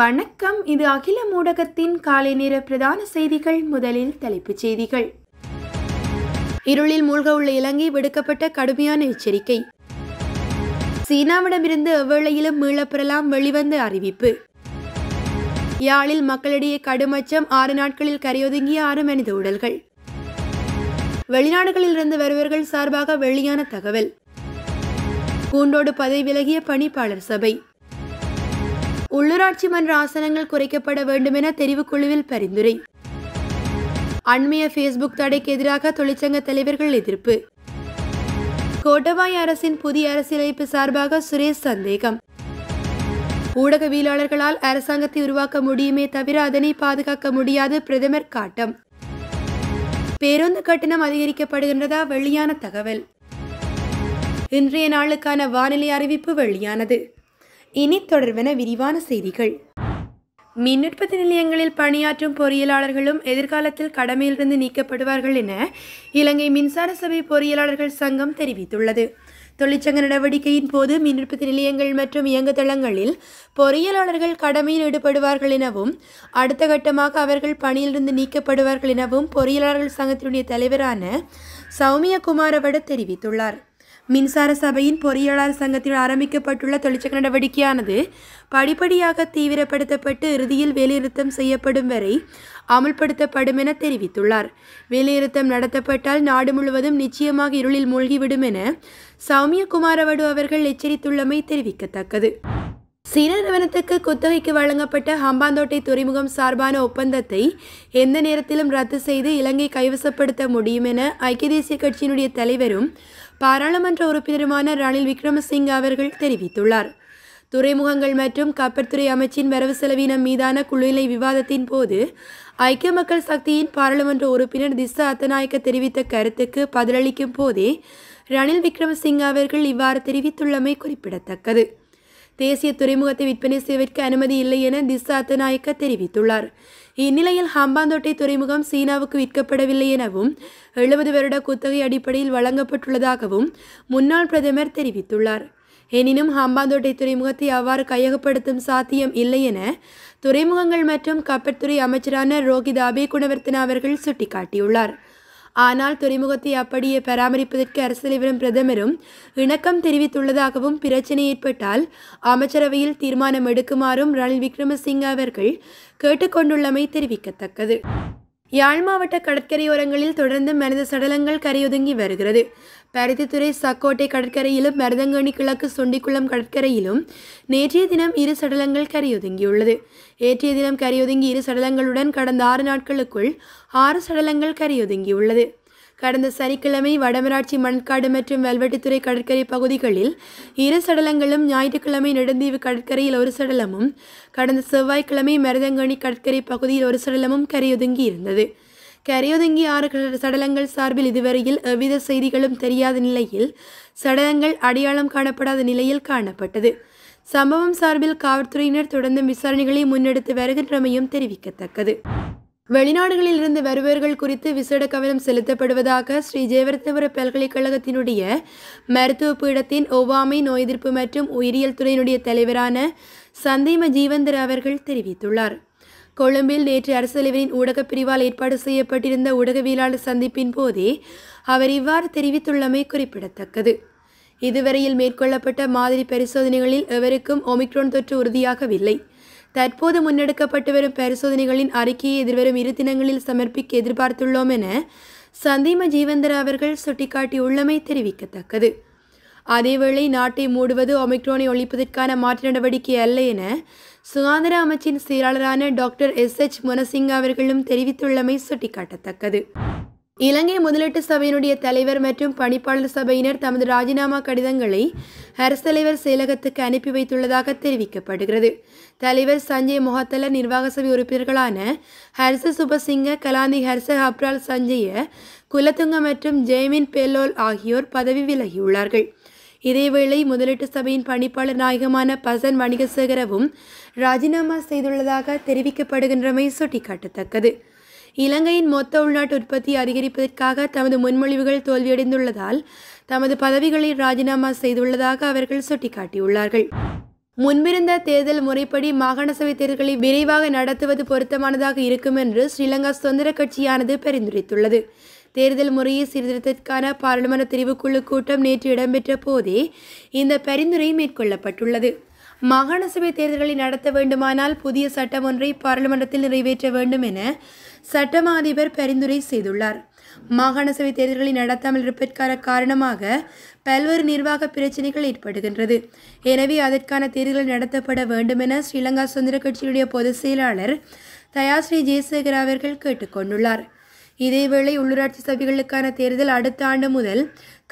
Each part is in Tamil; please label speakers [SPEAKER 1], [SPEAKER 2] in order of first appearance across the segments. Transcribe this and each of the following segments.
[SPEAKER 1] வணக்கம் இது அகில ஊடகத்தின் காலை நேர பிரதான செய்திகள் முதலில் தலைப்புச் செய்திகள் இருளில் மூழ்க உள்ள இலங்கை விடுக்கப்பட்ட கடுமையான எச்சரிக்கை சீனாவிடமிருந்து எவ்வேளையிலும் மீளப்பெறலாம் வெளிவந்த அறிவிப்பு யாழில் மக்களிடையே கடுமச்சம் ஆறு நாட்களில் கரையொதுங்கிய ஆறு மனித உடல்கள் வெளிநாடுகளிலிருந்து வருவர்கள் சார்பாக வெளியான தகவல் கூண்டோடு பதவி விலகிய பணிப்பாளர் சபை உள்ளூராட்சி மன்ற ஆசனங்கள் குறைக்கப்பட வேண்டும் என தெரிவுக்குழுவில் பரிந்துரை அண்மைய ஃபேஸ்புக் தடைக்கு எதிராக தொழிற்சங்க தலைவர்கள் எதிர்ப்பு கோட்டபாய் அரசின் புதிய அரசியலமைப்பு சார்பாக சுரேஷ் சந்தேகம் ஊடகவியலாளர்களால் அரசாங்கத்தை உருவாக்க முடியுமே தவிர அதனை பாதுகாக்க முடியாது பிரதமர் காட்டம் பேருந்து கட்டணம் அதிகரிக்கப்படுகின்றதா வெளியான தகவல் இன்றைய நாளுக்கான வானிலை அறிவிப்பு வெளியானது இனி தொடர்வன விரிவான செய்திகள் மின் உற்பத்தி நிலையங்களில் பணியாற்றும் பொறியியலாளர்களும் எதிர்காலத்தில் கடமையிலிருந்து நீக்கப்படுவார்கள் என இலங்கை மின்சார சபை பொறியியலாளர்கள் சங்கம் தெரிவித்துள்ளது தொழிற்சங்க நடவடிக்கையின் போது மின் உற்பத்தி நிலையங்கள் மற்றும் இயங்குதளங்களில் பொறியியலாளர்கள் கடமையில் ஈடுபடுவார்கள் எனவும் அடுத்த கட்டமாக அவர்கள் பணியிலிருந்து நீக்கப்படுவார்கள் எனவும் பொறியியலாளர்கள் சங்கத்தினுடைய தலைவரான சௌமிய குமாரவட தெரிவித்துள்ளார் மின்சார சபையின் பொறியாளர் சங்கத்தில் ஆரம்பிக்கப்பட்டுள்ள தொழிற்சங்க நடவடிக்கையானது படிப்படியாக தீவிரப்படுத்தப்பட்டு இறுதியில் வேலைநிறுத்தம் செய்யப்படும் வரை அமல்படுத்தப்படும் என தெரிவித்துள்ளார் வேலைநிறுத்தம் நடத்தப்பட்டால் நாடு முழுவதும் நிச்சயமாக இருளில் மூழ்கிவிடும் என சௌமிய வடு அவர்கள் எச்சரித்துள்ளமை தெரிவிக்கத்தக்கது சீன நிறுவனத்துக்கு குத்தகைக்கு வழங்கப்பட்ட ஹம்பாந்தோட்டை துறைமுகம் சார்பான ஒப்பந்தத்தை எந்த நேரத்திலும் ரத்து செய்து இலங்கை கைவசப்படுத்த முடியும் என ஐக்கிய தேசிய கட்சியினுடைய தலைவரும் பாராளுமன்ற உறுப்பினருமான ரணில் விக்ரமசிங்க அவர்கள் தெரிவித்துள்ளார் துறைமுகங்கள் மற்றும் கப்பற்துறை அமைச்சின் வரவு செலவினம் மீதான குழுநிலை விவாதத்தின் போது ஐக்கிய மக்கள் சக்தியின் பாராளுமன்ற உறுப்பினர் திசா அத்தநாயக்க தெரிவித்த கருத்துக்கு பதிலளிக்கும் போதே ரணில் விக்ரமசிங்க அவர்கள் இவ்வாறு தெரிவித்துள்ளமை குறிப்பிடத்தக்கது தேசிய துறைமுகத்தை விற்பனை செய்வதற்கு அனுமதி இல்லை என திசா அத்தநாயக்க தெரிவித்துள்ளார் இந்நிலையில் ஹம்பாந்தோட்டை துறைமுகம் சீனாவுக்கு விற்கப்படவில்லை எனவும் எழுபது வருட குத்தகை அடிப்படையில் வழங்கப்பட்டுள்ளதாகவும் முன்னாள் பிரதமர் தெரிவித்துள்ளார் எனினும் ஹம்பாந்தோட்டை துறைமுகத்தை அவ்வாறு கையகப்படுத்தும் சாத்தியம் இல்லை என துறைமுகங்கள் மற்றும் கப்பற்துறை அமைச்சரான ரோகிதாபே குணவர்த்தன அவர்கள் சுட்டிக்காட்டியுள்ளார் ஆனால் துறைமுகத்தை அப்படியே பராமரிப்பதற்கு அரசியலிவரும் பிரதமரும் இணக்கம் தெரிவித்துள்ளதாகவும் பிரச்சினை ஏற்பட்டால் அமைச்சரவையில் தீர்மானம் எடுக்குமாறும் ரணில் விக்ரமசிங்க அவர்கள் கேட்டுக்கொண்டுள்ளமை தெரிவிக்கத்தக்கது யாழ் மாவட்ட கடற்கரையோரங்களில் தொடர்ந்து மனித சடலங்கள் கரையொதுங்கி வருகிறது பருத்தித்துறை சக்கோட்டை கடற்கரையிலும் மருதங்கணி கிழக்கு சொண்டிக்குளம் கடற்கரையிலும் நேற்றைய தினம் இரு சடலங்கள் கரையொதுங்கியுள்ளது நேற்றைய தினம் கரையொதுங்கி இரு சடலங்களுடன் கடந்த ஆறு நாட்களுக்குள் ஆறு சடலங்கள் கரையொதுங்கியுள்ளது கடந்த சனிக்கிழமை வடமராட்சி மண்காடு மற்றும் வெல்வெட்டித்துறை கடற்கரை பகுதிகளில் இரு சடலங்களும் ஞாயிற்றுக்கிழமை நெடுந்தீவு கடற்கரையில் ஒரு சடலமும் கடந்த செவ்வாய்க்கிழமை மருதங்கணி கடற்கரை பகுதியில் ஒரு சடலமும் கரையொதுங்கி இருந்தது கரையொதுங்கி ஆறு சடலங்கள் சார்பில் இதுவரையில் எவ்வித செய்திகளும் தெரியாத நிலையில் சடலங்கள் அடையாளம் காணப்படாத நிலையில் காணப்பட்டது சம்பவம் சார்பில் காவல்துறையினர் தொடர்ந்து விசாரணைகளை முன்னெடுத்து வருகின்றமையும் தெரிவிக்கத்தக்கது வெளிநாடுகளில் இருந்து வருபவர்கள் குறித்து விசேட கவனம் செலுத்தப்படுவதாக ஸ்ரீ ஜெயவர்த்தபுர பல்கலைக்கழகத்தினுடைய மருத்துவ பீடத்தின் ஒவ்வாமை நோய் எதிர்ப்பு மற்றும் உயிரியல் துறையினுடைய தலைவரான சந்தீம ஜீவந்தர் அவர்கள் தெரிவித்துள்ளார் கொழும்பில் நேற்று தலைவரின் ஊடகப் பிரிவால் ஏற்பாடு செய்யப்பட்டிருந்த ஊடகவியலாளர் சந்திப்பின் போதே அவர் இவ்வாறு தெரிவித்துள்ளமை குறிப்பிடத்தக்கது இதுவரையில் மேற்கொள்ளப்பட்ட மாதிரி பரிசோதனைகளில் எவருக்கும் ஒமிக்ரோன் தொற்று உறுதியாகவில்லை தற்போது முன்னெடுக்கப்பட்டு வரும் பரிசோதனைகளின் அறிக்கையை எதிர்வரும் இரு தினங்களில் சமர்ப்பிக்க எதிர்பார்த்துள்ளோம் என சந்தீம ஜீவந்தர் அவர்கள் சுட்டிக்காட்டியுள்ளமை தெரிவிக்கத்தக்கது அதேவேளை நாட்டை மூடுவது ஒமிக்ரோனை ஒழிப்பதற்கான மாற்று நடவடிக்கை அல்ல என சுகாதார அமைச்சின் செயலாளரான டாக்டர் எஸ் எச் முனசிங் அவர்களும் தெரிவித்துள்ளமை சுட்டிக்காட்டத்தக்கது இலங்கை முதலீட்டு சபையினுடைய தலைவர் மற்றும் பணிப்பாளர் சபையினர் தமது ராஜினாமா கடிதங்களை அரசு தலைவர் செயலகத்துக்கு அனுப்பி வைத்துள்ளதாக தெரிவிக்கப்படுகிறது தலைவர் சஞ்சய் மொஹத்தல நிர்வாக சபை உறுப்பினர்களான ஹர்ச சுபசிங்க கலாந்தி ஹர்ச ஹப்ரால் சஞ்சய குலத்துங்க மற்றும் ஜெய்மின் பெல்லோல் ஆகியோர் பதவி விலகியுள்ளார்கள் இதேவேளை முதலீட்டு சபையின் பணிப்பாளர் நாயகமான பசன் வணிகசேகரவும் ராஜினாமா செய்துள்ளதாக தெரிவிக்கப்படுகின்றமை சுட்டிக்காட்டத்தக்கது இலங்கையின் மொத்த உள்நாட்டு உற்பத்தி அதிகரிப்பதற்காக தமது முன்மொழிவுகள் தோல்வியடைந்துள்ளதால் தமது பதவிகளை ராஜினாமா செய்துள்ளதாக அவர்கள் சுட்டிக்காட்டியுள்ளார்கள் முன்பிருந்த தேர்தல் முறைப்படி மாகாண சபை தேர்தல்களை விரைவாக நடத்துவது பொருத்தமானதாக இருக்கும் என்று ஸ்ரீலங்கா சுதந்திர கட்சியானது பரிந்துரைத்துள்ளது தேர்தல் முறையை சீர்திருத்தத்திற்கான பாராளுமன்ற தெரிவுக்குழு கூட்டம் நேற்று இடம்பெற்ற போதே இந்த பரிந்துரை மேற்கொள்ளப்பட்டுள்ளது மாகாண சபை தேர்தல்களை நடத்த வேண்டுமானால் புதிய சட்டம் ஒன்றை பாராளுமன்றத்தில் நிறைவேற்ற வேண்டும் என சட்டமா அதிபர் பரிந்துரை செய்துள்ளார் மாகாண சபை தேர்தல்களை நடத்தாமல் இருப்பதற்கான காரணமாக பல்வேறு நிர்வாக பிரச்சனைகள் ஏற்படுகின்றது எனவே அதற்கான தேர்தல்கள் நடத்தப்பட வேண்டும் என ஸ்ரீலங்கா சுதந்திர கட்சியினுடைய பொதுச் செயலாளர் தயாஸ்ரீ ஜெயசேகர் அவர்கள் கேட்டுக்கொண்டுள்ளார் இதேவேளை உள்ளூராட்சி சபைகளுக்கான தேர்தல் அடுத்த ஆண்டு முதல்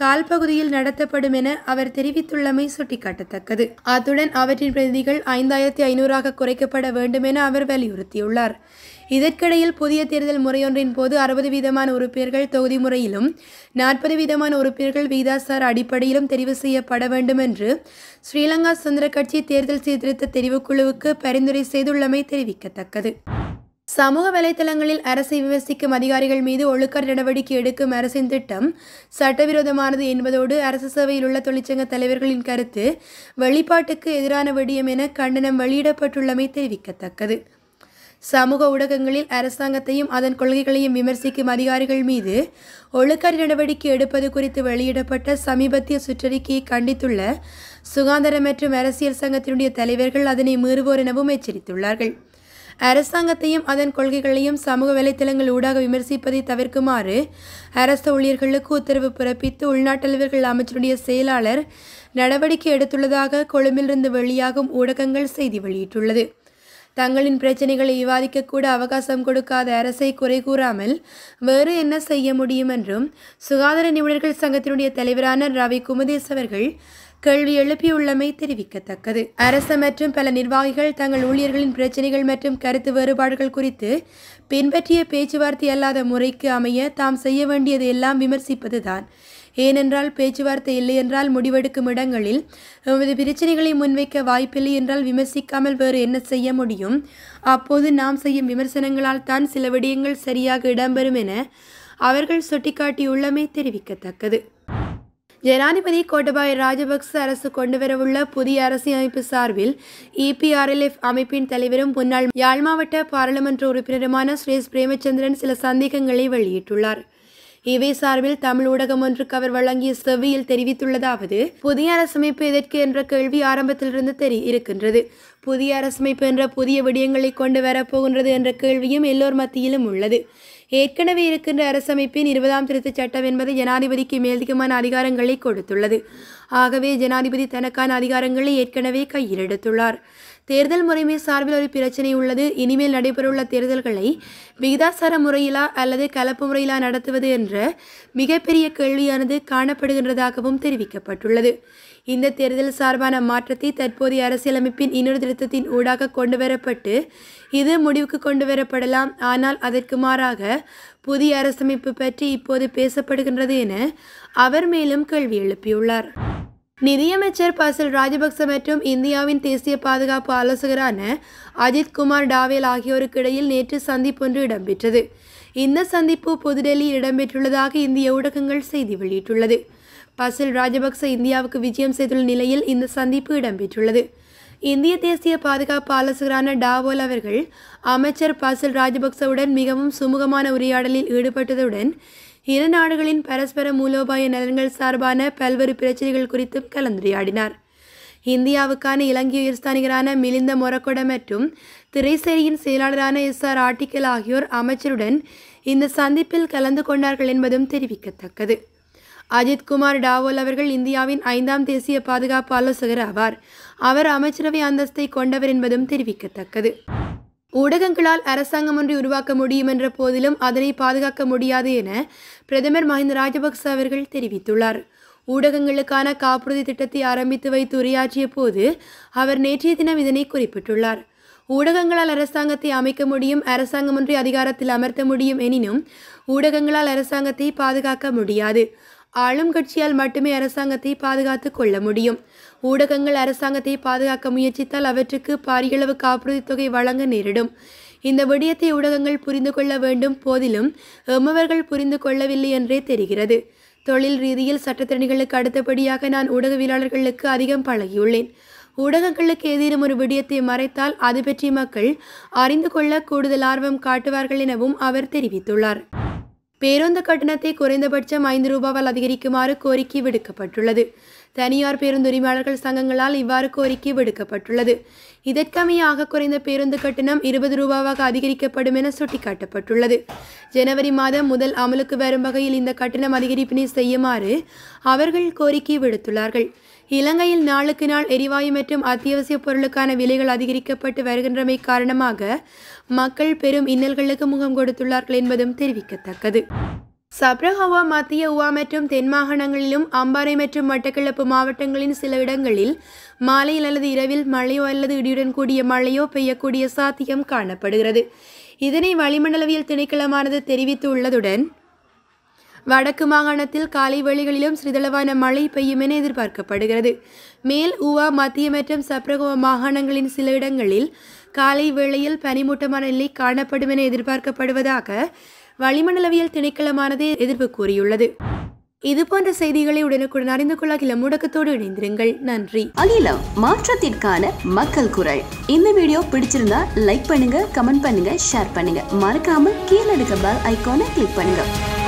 [SPEAKER 1] கால்பகுதியில் நடத்தப்படும் என அவர் தெரிவித்துள்ளமை சுட்டிக்காட்டத்தக்கது அத்துடன் அவற்றின் பிரதிகள் ஐந்தாயிரத்தி ஐநூறாக குறைக்கப்பட வேண்டும் என அவர் வலியுறுத்தியுள்ளார் இதற்கிடையில் புதிய தேர்தல் முறையொன்றின் போது அறுபது வீதமான உறுப்பினர்கள் தொகுதி முறையிலும் நாற்பது வீதமான உறுப்பினர்கள் வீதாசார் அடிப்படையிலும் தெரிவு செய்யப்பட வேண்டும் என்று ஸ்ரீலங்கா சுதந்திர கட்சி தேர்தல் சீர்திருத்த தெரிவுக்குழுவுக்கு பரிந்துரை செய்துள்ளமை தெரிவிக்கத்தக்கது சமூக வலைதளங்களில் அரசை விமர்சிக்கும் அதிகாரிகள் மீது ஒழுக்க நடவடிக்கை எடுக்கும் அரசின் திட்டம் சட்டவிரோதமானது என்பதோடு அரசு சேவையில் உள்ள தொழிற்சங்க தலைவர்களின் கருத்து வெளிப்பாட்டுக்கு எதிரான விடியம் என கண்டனம் வெளியிடப்பட்டுள்ளமை தெரிவிக்கத்தக்கது சமூக ஊடகங்களில் அரசாங்கத்தையும் அதன் கொள்கைகளையும் விமர்சிக்கும் அதிகாரிகள் மீது ஒழுக்க நடவடிக்கை எடுப்பது குறித்து வெளியிடப்பட்ட சமீபத்திய சுற்றறிக்கையை கண்டித்துள்ள சுகாதாரம் மற்றும் அரசியல் சங்கத்தினுடைய தலைவர்கள் அதனை மீறுவோர் எனவும் எச்சரித்துள்ளார்கள் அரசாங்கத்தையும் அதன் கொள்கைகளையும் சமூக வலைத்தளங்கள் ஊடாக விமர்சிப்பதை தவிர்க்குமாறு அரச ஊழியர்களுக்கு உத்தரவு பிறப்பித்து உள்நாட்டலைவர்கள் அமைச்சருடைய செயலாளர் நடவடிக்கை எடுத்துள்ளதாக கொழும்பிலிருந்து வெளியாகும் ஊடகங்கள் செய்தி வெளியிட்டுள்ளது தங்களின் பிரச்சனைகளை விவாதிக்கக்கூட அவகாசம் கொடுக்காத அரசை குறை கூறாமல் வேறு என்ன செய்ய முடியும் என்றும் சுகாதார நிபுணர்கள் சங்கத்தினுடைய தலைவரான ரவி குமதேஸ் அவர்கள் கேள்வி எழுப்பியுள்ளமை தெரிவிக்கத்தக்கது அரசு மற்றும் பல நிர்வாகிகள் தங்கள் ஊழியர்களின் பிரச்சினைகள் மற்றும் கருத்து வேறுபாடுகள் குறித்து பின்பற்றிய பேச்சுவார்த்தை அல்லாத முறைக்கு அமைய தாம் செய்ய வேண்டியது எல்லாம் விமர்சிப்பதுதான் ஏனென்றால் பேச்சுவார்த்தை இல்லை என்றால் முடிவெடுக்கும் இடங்களில் எமது பிரச்சனைகளை முன்வைக்க வாய்ப்பில்லை என்றால் விமர்சிக்காமல் வேறு என்ன செய்ய முடியும் அப்போது நாம் செய்யும் விமர்சனங்களால் தான் சில விடயங்கள் சரியாக இடம்பெறும் என அவர்கள் சுட்டிக்காட்டியுள்ளமை தெரிவிக்கத்தக்கது ஜனாதிபதி கோட்டபாய ராஜபக்ச அரசு கொண்டுவரவுள்ள புதிய அரசியமைப்பு சார்பில் இபிஆர்எல்எஃப் அமைப்பின் தலைவரும் முன்னாள் யாழ் மாவட்ட பாராளுமன்ற உறுப்பினருமான சுரேஷ் பிரேமச்சந்திரன் சில சந்தேகங்களை வெளியிட்டுள்ளார் இவை சார்பில் தமிழ் ஊடகம் ஒன்றுக்கு அவர் வழங்கிய செவ்வியில் தெரிவித்துள்ளதாவது புதிய அரசமைப்பு எதற்கு என்ற கேள்வி ஆரம்பத்திலிருந்து தெரி இருக்கின்றது புதிய அரசமைப்பு என்ற புதிய விடயங்களை கொண்டு வரப்போகின்றது என்ற கேள்வியும் எல்லோர் மத்தியிலும் உள்ளது ஏற்கனவே இருக்கின்ற அரசமைப்பின் இருபதாம் திருத்தச் சட்டம் என்பது ஜனாதிபதிக்கு மேலதிகமான அதிகாரங்களை கொடுத்துள்ளது ஆகவே ஜனாதிபதி தனக்கான அதிகாரங்களை ஏற்கனவே கையிலெடுத்துள்ளார் தேர்தல் முறைமை சார்பில் ஒரு பிரச்சனை உள்ளது இனிமேல் நடைபெறவுள்ள தேர்தல்களை விகிதாசார முறையிலா அல்லது கலப்பு முறையிலா நடத்துவது என்ற மிகப்பெரிய கேள்வியானது காணப்படுகின்றதாகவும் தெரிவிக்கப்பட்டுள்ளது இந்த தேர்தல் சார்பான மாற்றத்தை தற்போதைய அரசியலமைப்பின் இன்னொரு திருத்தத்தின் ஊடாக கொண்டுவரப்பட்டு இது முடிவுக்கு கொண்டுவரப்படலாம் ஆனால் அதற்கு மாறாக புதிய அரசமைப்பு பற்றி இப்போது பேசப்படுகின்றது என அவர் மேலும் கேள்வி எழுப்பியுள்ளார் நிதியமைச்சர் பசில் ராஜபக்ச மற்றும் இந்தியாவின் தேசிய பாதுகாப்பு ஆலோசகரான அஜித் குமார் டாவேல் ஆகியோருக்கு இடையில் நேற்று சந்திப்பொன்று இடம்பெற்றது இந்த சந்திப்பு புதுடெல்லியில் இடம்பெற்றுள்ளதாக இந்திய ஊடகங்கள் செய்தி வெளியிட்டுள்ளது பசில் ராஜபக்ச இந்தியாவுக்கு விஜயம் செய்துள்ள நிலையில் இந்த சந்திப்பு இடம்பெற்றுள்ளது இந்திய தேசிய பாதுகாப்பு ஆலோசகரான டாவோல் அவர்கள் அமைச்சர் பசில் ராஜபக்சவுடன் மிகவும் சுமூகமான உரையாடலில் ஈடுபட்டதுடன் இரு நாடுகளின் பரஸ்பர மூலோபாய நலன்கள் சார்பான பல்வேறு பிரச்சனைகள் குறித்தும் கலந்துரையாடினார் இந்தியாவுக்கான இலங்கை உயர்ஸ்தானிகரான மிலிந்த மொரக்கொட மற்றும் திரைசேரியின் செயலாளரான எஸ் ஆர் ஆர்டிக்கல் ஆகியோர் அமைச்சருடன் இந்த சந்திப்பில் கலந்து கொண்டார்கள் என்பதும் தெரிவிக்கத்தக்கது அஜித் குமார் டாவோல் அவர்கள் இந்தியாவின் ஐந்தாம் தேசிய பாதுகாப்பு ஆலோசகர் ஆவார் அவர் அமைச்சரவை அந்தஸ்தை கொண்டவர் என்பதும் தெரிவிக்கத்தக்கது ஊடகங்களால் அரசாங்கம் ஒன்றை உருவாக்க முடியும் என்ற போதிலும் அதனை பாதுகாக்க முடியாது என பிரதமர் மஹிந்த ராஜபக்ச அவர்கள் தெரிவித்துள்ளார் ஊடகங்களுக்கான காப்புறுதி திட்டத்தை ஆரம்பித்து வைத்து உரையாற்றிய போது அவர் நேற்றைய தினம் இதனை குறிப்பிட்டுள்ளார் ஊடகங்களால் அரசாங்கத்தை அமைக்க முடியும் அரசாங்கம் ஒன்றை அதிகாரத்தில் அமர்த்த முடியும் எனினும் ஊடகங்களால் அரசாங்கத்தை பாதுகாக்க முடியாது ஆளும் கட்சியால் மட்டுமே அரசாங்கத்தை பாதுகாத்து கொள்ள முடியும் ஊடகங்கள் அரசாங்கத்தை பாதுகாக்க முயற்சித்தால் அவற்றுக்கு பாரியளவு காப்புறுதி தொகை வழங்க நேரிடும் இந்த விடயத்தை ஊடகங்கள் புரிந்து கொள்ள வேண்டும் போதிலும் எம்மவர்கள் புரிந்து கொள்ளவில்லை என்றே தெரிகிறது தொழில் ரீதியில் சட்டத்திறனிகளுக்கு அடுத்தபடியாக நான் ஊடகவியலாளர்களுக்கு அதிகம் பழகியுள்ளேன் ஊடகங்களுக்கு ஏதேனும் ஒரு விடயத்தை மறைத்தால் அது பற்றி மக்கள் அறிந்து கொள்ள கூடுதல் ஆர்வம் காட்டுவார்கள் எனவும் அவர் தெரிவித்துள்ளார் பேருந்து கட்டணத்தை குறைந்தபட்சம் ஐந்து ரூபாவால் அதிகரிக்குமாறு கோரிக்கை விடுக்கப்பட்டுள்ளது தனியார் பேருந்துரிமையாளர்கள் சங்கங்களால் இவ்வாறு கோரிக்கை விடுக்கப்பட்டுள்ளது இதற்கமையாக குறைந்த பேருந்து கட்டணம் இருபது ரூபாவாக அதிகரிக்கப்படும் என சுட்டிக்காட்டப்பட்டுள்ளது ஜனவரி மாதம் முதல் அமலுக்கு வரும் வகையில் இந்த கட்டணம் அதிகரிப்பினை செய்யுமாறு அவர்கள் கோரிக்கை விடுத்துள்ளார்கள் இலங்கையில் நாளுக்கு நாள் எரிவாயு மற்றும் அத்தியாவசிய பொருளுக்கான விலைகள் அதிகரிக்கப்பட்டு வருகின்றமை காரணமாக மக்கள் பெரும் இன்னல்களுக்கு முகம் கொடுத்துள்ளார்கள் என்பதும் தெரிவிக்கத்தக்கது சப்ரஹவா மத்திய உவா மற்றும் தென் மாகாணங்களிலும் அம்பாறை மற்றும் மட்டக்களப்பு மாவட்டங்களின் சில இடங்களில் மாலையில் அல்லது இரவில் மழையோ அல்லது இடியுடன் கூடிய மழையோ பெய்யக்கூடிய சாத்தியம் காணப்படுகிறது இதனை வளிமண்டலவியல் திணைக்களமானது தெரிவித்துள்ளதுடன் வடக்கு மாகாணத்தில் காலை வேளைகளிலும் சிறிதளவான மழை பெய்யும் என எதிர்பார்க்கப்படுகிறது மேல் உவா மத்திய மற்றும் சப்ரகோவா மாகாணங்களின் சில இடங்களில் காலை வேளையில் பனிமூட்டமான நிலை காணப்படும் என எதிர்பார்க்கப்படுவதாக வளிமண்டலவியல் திணைக்களமானது எதிர்ப்பு கூறியுள்ளது இது போன்ற செய்திகளை உடனுக்குடன் அறிந்து கொள்ள முடக்கத்தோடு இணைந்திருங்கள் நன்றி அகிலம் மாற்றத்திற்கான மக்கள் குரல் இந்த வீடியோ பிடிச்சிருந்தா லைக் பண்ணுங்க கமெண்ட் பண்ணுங்க ஷேர் பண்ணுங்க மறக்காம கீழே இருக்க பெல் ஐக்கானை கிளிக் பண்ணுங்க